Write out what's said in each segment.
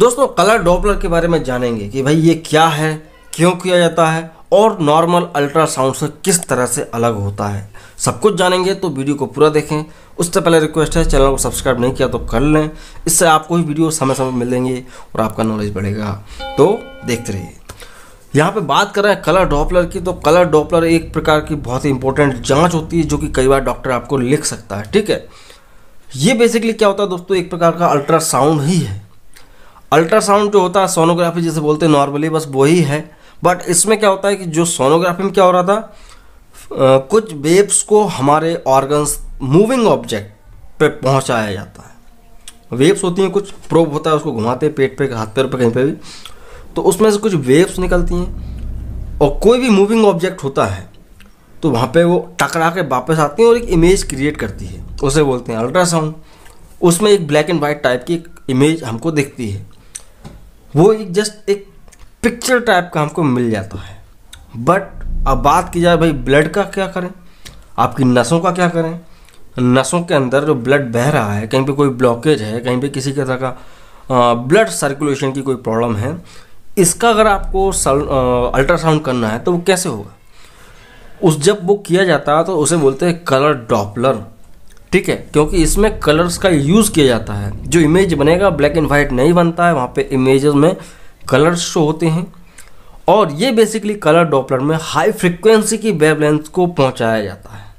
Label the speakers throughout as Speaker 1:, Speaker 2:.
Speaker 1: दोस्तों colour Doppler के बारे में जानेंगे कि भाई ये क्या है क्यों किया जाता है और नॉर्मल अल्ट्रासाउंड से किस तरह से अलग होता है सब कुछ जानेंगे तो वीडियो को पूरा देखें उससे पहले रिक्वेस्ट है चैनल को सब्सक्राइब नहीं किया तो कर लें इससे आपको ही वीडियो समय समय मिलेंगे और आपका नॉलेज बढ़ेगा तो देखते रहिए यहाँ पे बात कर रहे हैं कलर डॉपलर की तो कलर डॉपलर एक प्रकार की बहुत ही इंपॉर्टेंट जांच होती है जो कि कई बार डॉक्टर आपको लिख सकता है ठीक है ये बेसिकली क्या होता है दोस्तों एक प्रकार का अल्ट्रासाउंड ही है अल्ट्रासाउंड जो होता है सोनोग्राफी जिसे बोलते हैं नॉर्मली बस वही है बट इसमें क्या होता है कि जो सोनोग्राफी में क्या हो रहा था आ, कुछ वेब्स को हमारे ऑर्गन्स मूविंग ऑब्जेक्ट पे पहुंचाया जाता है वेब्स होती हैं कुछ प्रोब होता है उसको घुमाते हैं पेट पे हाथ पैर पे कहीं पे भी तो उसमें से कुछ वेब्स निकलती हैं और कोई भी मूविंग ऑब्जेक्ट होता है तो वहाँ पे वो टकरा के वापस आती हैं और एक इमेज क्रिएट करती है उसे बोलते हैं अल्ट्रासाउंड उसमें एक ब्लैक एंड वाइट टाइप की इमेज हमको दिखती है वो एक जस्ट एक पिक्चर टाइप का हमको मिल जाता है बट अब बात की जाए भाई ब्लड का क्या करें आपकी नसों का क्या करें नसों के अंदर जो ब्लड बह रहा है कहीं पे कोई ब्लॉकेज है कहीं पे किसी तरह का ब्लड सर्कुलेशन की कोई प्रॉब्लम है इसका अगर आपको अल्ट्रासाउंड करना है तो वो कैसे होगा उस जब वो किया जाता तो उसे बोलते हैं कलर डॉपलर ठीक है क्योंकि इसमें कलर्स का यूज़ किया जाता है जो इमेज बनेगा ब्लैक एंड वाइट नहीं बनता है वहाँ पे इमेज में कलर्स शो होते हैं और ये बेसिकली कलर डॉपलर में हाई फ्रिक्वेंसी की वेवलेंथ को पहुँचाया जाता है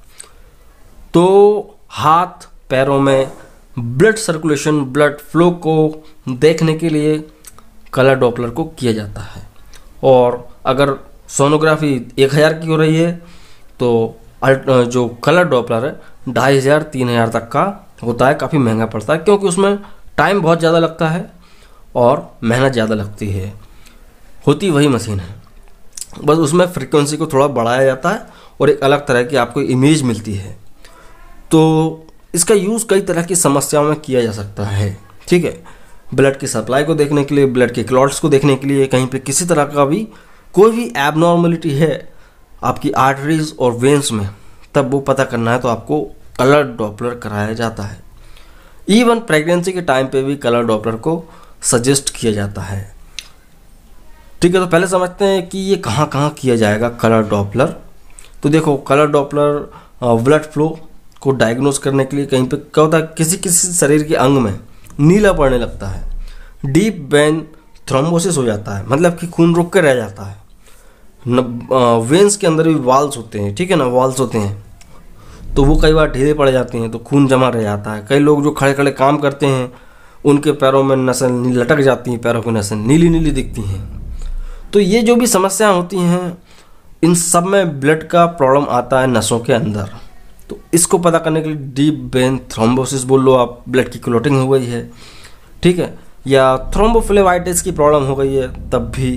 Speaker 1: तो हाथ पैरों में ब्लड सर्कुलेशन ब्लड फ्लो को देखने के लिए कलर डॉपलर को किया जाता है और अगर सोनोग्राफी एक हज़ार की हो रही है तो जो कलर डॉपलर है ढाई हज़ार तीन हज़ार तक का होता है काफ़ी महंगा पड़ता है क्योंकि उसमें टाइम बहुत ज़्यादा लगता है और मेहनत ज़्यादा लगती है होती वही मशीन है बस उसमें फ्रिक्वेंसी को थोड़ा बढ़ाया जाता है और एक अलग तरह की आपको इमेज मिलती है तो इसका यूज़ कई तरह की समस्याओं में किया जा सकता है ठीक है ब्लड की सप्लाई को देखने के लिए ब्लड के क्लॉट्स को देखने के लिए कहीं पे किसी तरह का भी कोई भी एबनॉर्मलिटी है आपकी आर्टरीज और वेंस में तब वो पता करना है तो आपको कलर डॉपलर कराया जाता है इवन प्रेगनेंसी के टाइम पे भी कलर डॉपलर को सजेस्ट किया जाता है ठीक है तो पहले समझते हैं कि ये कहाँ कहाँ किया जाएगा कलर डॉपलर तो देखो कलर डॉपलर ब्लड फ्लो को डायग्नोस करने के लिए कहीं पे क्या होता है किसी किसी शरीर के अंग में नीला पड़ने लगता है डीप बैन थ्रोम्बोसिस हो जाता है मतलब कि खून रुक कर रह जाता है वेंस के अंदर भी वाल्स होते हैं ठीक है ना वाल्स होते हैं तो वो कई बार ढीले पड़ जाते हैं तो खून जमा रह जाता है कई लोग जो खड़े खड़े काम करते हैं उनके पैरों में नसल लटक जाती हैं पैरों की नसल नीली नीली दिखती हैं तो ये जो भी समस्याएं होती हैं इन सब में ब्लड का प्रॉब्लम आता है नसों के अंदर तो इसको पता करने के लिए डीप बेन थ्रोम्बोसिस बोल लो आप ब्लड की क्लोटिंग हो गई है ठीक है या थ्रोम्बोफ्लेवाइटिस की प्रॉब्लम हो गई है तब भी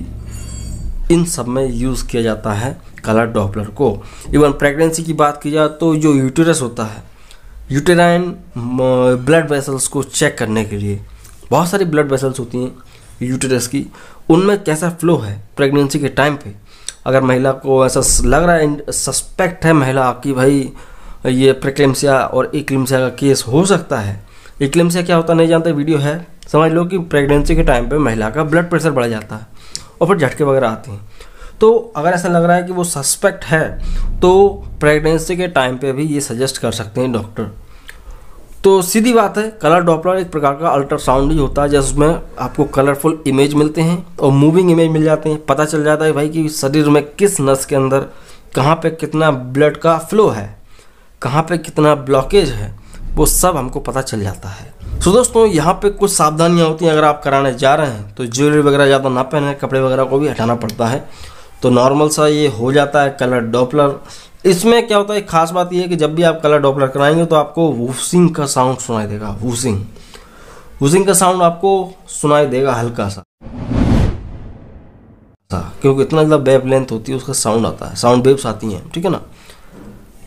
Speaker 1: इन सब में यूज़ किया जाता है कलर डॉपलर को इवन प्रेगनेंसी की बात की जाए तो जो यूटेरस होता है यूटेराइन ब्लड वेसल्स को चेक करने के लिए बहुत सारी ब्लड वेसल्स होती हैं यूटेरस की उनमें कैसा फ्लो है प्रेगनेंसी के टाइम पे अगर महिला को ऐसा लग रहा है सस्पेक्ट है महिला कि भाई ये प्रेगनेंसिया और इक्लिम्सिया का केस हो सकता है इक्लिम्सिया क्या होता नहीं जानते वीडियो है समझ लो कि प्रेगनेंसी के टाइम पे महिला का ब्लड प्रेशर बढ़ जाता है और फिर झटके वगैरह आते हैं तो अगर ऐसा लग रहा है कि वो सस्पेक्ट है तो प्रेगनेंसी के टाइम पे भी ये सजेस्ट कर सकते हैं डॉक्टर तो सीधी बात है कलर डॉपलर एक प्रकार का अल्ट्रासाउंड ही होता है जिसमें आपको कलरफुल इमेज मिलते हैं और मूविंग इमेज मिल जाते हैं पता चल जाता है भाई कि शरीर में किस नस के अंदर कहाँ पे कितना ब्लड का फ्लो है कहाँ पे कितना ब्लॉकेज है वो सब हमको पता चल जाता है सो दोस्तों यहाँ पे कुछ सावधानियाँ होती हैं अगर आप कराने जा रहे हैं तो ज्वेलरी वगैरह ज़्यादा तो ना पहने कपड़े वगैरह को भी हटाना पड़ता है तो नॉर्मल सा ये हो जाता है कलर डॉपलर इसमें क्या होता है खास बात यह है कि जब भी आप कलर डॉपलर कराएंगे तो आपको वूसिंग का साउंड सुनाई देगा वूसिंग वूसिंग का साउंड आपको सुनाई देगा हल्का सा हाँ, क्योंकि इतना ज़्यादा वेब लेंथ होती है उसका साउंड आता है साउंड वेब्स आती हैं ठीक है ना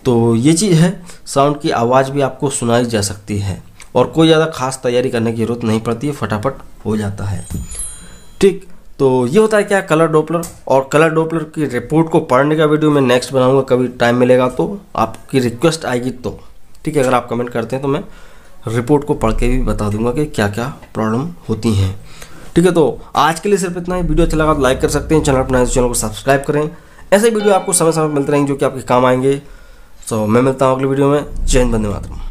Speaker 1: तो ये चीज़ है साउंड की आवाज़ भी आपको सुनाई जा सकती है और कोई ज़्यादा खास तैयारी करने की ज़रूरत नहीं पड़ती है फटाफट हो जाता है ठीक तो ये होता है क्या कलर डोपलर और कलर डोपलर की रिपोर्ट को पढ़ने का वीडियो मैं नेक्स्ट बनाऊंगा कभी टाइम मिलेगा तो आपकी रिक्वेस्ट आएगी तो ठीक है अगर आप कमेंट करते हैं तो मैं रिपोर्ट को पढ़ के भी बता दूंगा कि क्या क्या प्रॉब्लम होती हैं ठीक है तो आज के लिए सिर्फ इतना ही वीडियो अच्छा लगा तो लाइक कर सकते हैं चैनल अपना तो चैनल को सब्सक्राइब करें ऐसे वीडियो आपको समय समय मिलते रहेंगे जो कि आपके काम आएंगे सो तो मैं मिलता हूँ अगली वीडियो में जय हिंद बंदे मातरम